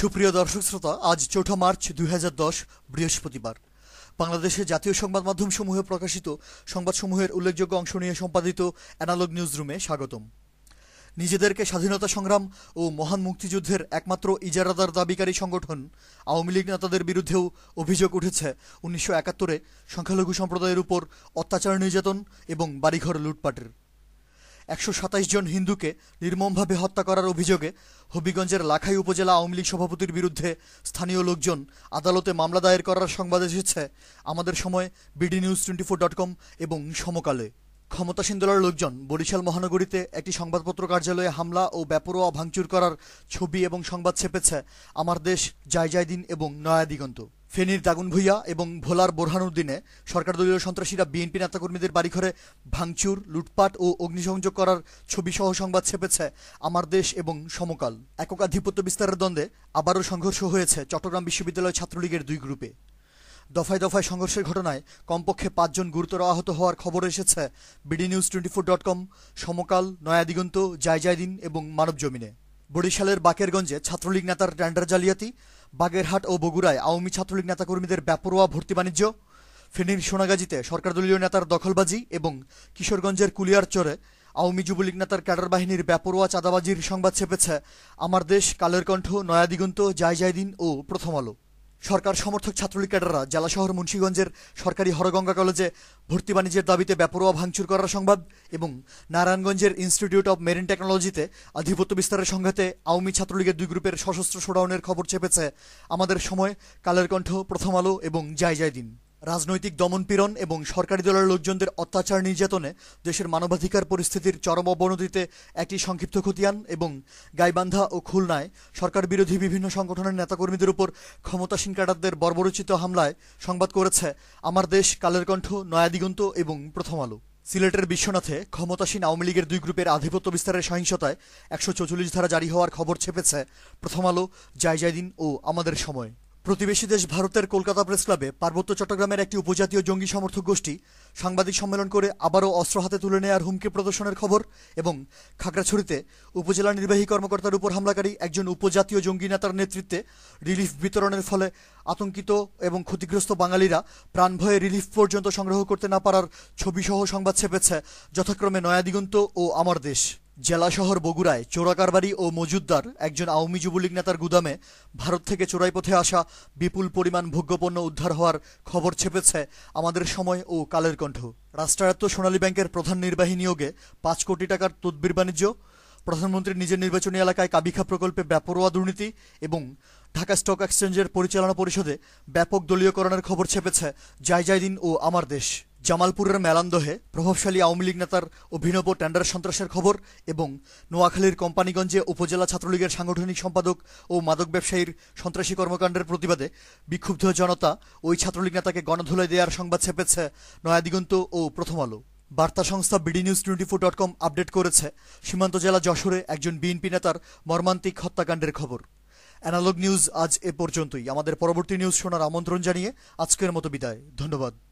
সুপ্রিয় দর্শক শ্রোতা আজ চৌঠা মার্চ দুই বৃহস্পতিবার বাংলাদেশে জাতীয় সংবাদ মাধ্যমসমূহে প্রকাশিত সংবাদসমূহের উল্লেখযোগ্য অংশ নিয়ে সম্পাদিত অ্যানালগ নিউজরুমে স্বাগতম নিজেদেরকে স্বাধীনতা সংগ্রাম ও মহান মুক্তিযুদ্ধের একমাত্র ইজারাদার দাবিকারী সংগঠন আওয়ামী লীগ নেতাদের বিরুদ্ধেও অভিযোগ উঠেছে উনিশশো একাত্তরে সংখ্যালঘু সম্প্রদায়ের উপর অত্যাচার নির্যাতন এবং বাড়িঘর লুটপাটের একশো জন হিন্দুকে নির্মমভাবে হত্যা করার অভিযোগে হবিগঞ্জের লাখাই উপজেলা আওয়ামী লীগ সভাপতির বিরুদ্ধে স্থানীয় লোকজন আদালতে মামলা দায়ের করার সংবাদ এসেছে আমাদের সময় BD news twenty four dot com এবং সমকালে ক্ষমতাসীন দলের লোকজন বরিশাল মহানগরীতে একটি সংবাদপত্র কার্যালয়ে হামলা ও ব্যাপরোয়া ভাঙচুর করার ছবি এবং সংবাদ ছেপেছে আমার দেশ যায় যায় দিন এবং নয়া দিগন্ত ফেনীর দাগুন ভুইয়া এবং ভোলার বোরহানুদ্দিনে সরকার দলীয় সন্ত্রাসীরা বিএনপি নেতাকর্মীদের বাড়িঘরে ভাঙচুর লুটপাট ও অগ্নিসংযোগ করার ছবি সহ সংবাদ ছেপেছে আমার দেশ এবং সমকাল একক আধিপত্য বিস্তারের দ্বন্দ্বে আবারও সংঘর্ষ হয়েছে চট্টগ্রাম বিশ্ববিদ্যালয় ছাত্রলীগের দুই গ্রুপে দফায় দফায় সংঘর্ষের ঘটনায় কমপক্ষে পাঁচজন গুরুতর আহত হওয়ার খবর এসেছে BD news twenty four dot com Samakal Naya Diganta Jaijaidin এবং মানবজমিনে বরিশালের বাকেরগঞ্জে ছাত্রলীগ নেতার ট্যান্ডার জালিয়াতি বাগেরহাট ও বগুড়ায় আওয়ামী ছাত্রলীগ নেতাকর্মীদের ব্যাপরোয়া ভর্তি বাণিজ্য ফেনীর সোনাগাজীতে সরকার দলীয় নেতার দখলবাজি এবং কিশোরগঞ্জের কুলিয়ার চরে আওয়ামী যুবলীগ নেতার ক্যাডার বাহিনীর ব্যাপরোয়া চাঁদাবাজির সংবাদ ছেপেছে আমার দেশ কালের কণ্ঠ নয়া জায় জায়দিন ও প্রথম আলো সরকার সমর্থক ছাত্রলীগ ক্যাডাররা জেলা শহর মুন্সীগঞ্জের সরকারি হরগঙ্গা কলেজে ভর্তি বাণিজ্যের দাবিতে ব্যাপরোয়া ভাঙচুর করার সংবাদ এবং নারায়ণগঞ্জের ইনস্টিটিউট অব মেরিন টেকনোলজিতে আধিপত্য বিস্তারের সংঘাতে আওয়ামী ছাত্রলীগের দুই গ্রুপের সশস্ত্র সোডাউনের খবর চেপেছে আমাদের সময় কালের কণ্ঠ প্রথম আলো এবং যায় যায় দিন রাজনৈতিক দমনপীড়ন এবং সরকারি দলের লোকজনদের অত্যাচার নির্যাতনে দেশের মানবাধিকার পরিস্থিতির চরম অবনতিতে একটি সংক্ষিপ্ত খতিয়ান এবং গাইবান্ধা ও খুলনায় সরকার বিরোধী বিভিন্ন সংগঠনের নেতাকর্মীদের উপর ক্ষমতাসীন ক্যাডারদের বর্বরচিত হামলায় সংবাদ করেছে আমার দেশ কালের কণ্ঠ নয়াদিগন্ত এবং প্রথম আলো সিলেটের বিশ্বনাথে ক্ষমতাসীন আওয়ামী লীগের দুই গ্রুপের আধিপত্য বিস্তারের সহিংসতায় একশো ধারা জারি হওয়ার খবর ছেপেছে প্রথম আলো জায় জায়দিন ও আমাদের সময় প্রতিবেশী দেশ ভারতের কলকাতা প্রেস ক্লাবে পার্বত্য চট্টগ্রামের একটি উপজাতীয় জঙ্গি সমর্থক গোষ্ঠী সাংবাদিক সম্মেলন করে আবারও অস্ত্র হাতে তুলে নেয়ার হুমকি প্রদর্শনের খবর এবং খাগড়াছড়িতে উপজেলা নির্বাহী কর্মকর্তার উপর হামলাকারী একজন উপজাতীয় জঙ্গি নেতার নেতৃত্বে রিলিফ বিতরণের ফলে আতঙ্কিত এবং ক্ষতিগ্রস্ত বাঙালিরা প্রাণভয়ে রিলিফ পর্যন্ত সংগ্রহ করতে না পারার ছবিসহ সংবাদ ছেপেছে যথাক্রমে নয়াদিগন্ত ও আমার দেশ জেলা শহর বগুড়ায় চোরাকারবারি ও মজুদ্দার একজন আওয়ামী যুবলীগ নেতার গুদামে ভারত থেকে চোরাই পথে আসা বিপুল পরিমাণ ভোগ্যপণ্য উদ্ধার হওয়ার খবর ছেপেছে আমাদের সময় ও কালের কণ্ঠ রাষ্ট্রায়ত্ত সোনালী ব্যাংকের প্রধান নির্বাহী নিয়োগে পাঁচ কোটি টাকার তদবির বাণিজ্য প্রধানমন্ত্রীর নিজের নির্বাচনী এলাকায় কাবিখা প্রকল্পে ব্যাপরোয়া দুর্নীতি এবং ঢাকা স্টক এক্সচেঞ্জের পরিচালনা পরিষদে ব্যাপক দলীয়করণের খবর ছেপেছে জায় দিন ও আমার দেশ জামালপুরের মেলান্দহে প্রভাবশালী আওয়ামী লীগ নেতার অভিনব টেন্ডার সন্ত্রাসের খবর এবং নোয়াখালীর কোম্পানিগঞ্জে উপজেলা ছাত্রলীগের সাংগঠনিক সম্পাদক ও মাদক ব্যবসায়ীর সন্ত্রাসী কর্মকাণ্ডের প্রতিবাদে বিক্ষুব্ধ জনতা ওই ছাত্রলীগ নেতাকে গণধুলাই দেওয়ার সংবাদ ছেপেছে নয়াদিগন্ত ও প্রথম আলো বার্তা সংস্থা BD news twenty four dot com update করেছে সীমান্ত জেলা যশোরে একজন বিএনপি নেতার মর্মান্তিক হত্যাকাণ্ডের খবর অ্যানালগ নিউজ আজ এ পর্যন্তই আমাদের পরবর্তী নিউজ শোনার আমন্ত্রণ জানিয়ে আজকের মতো বিদায় ধন্যবাদ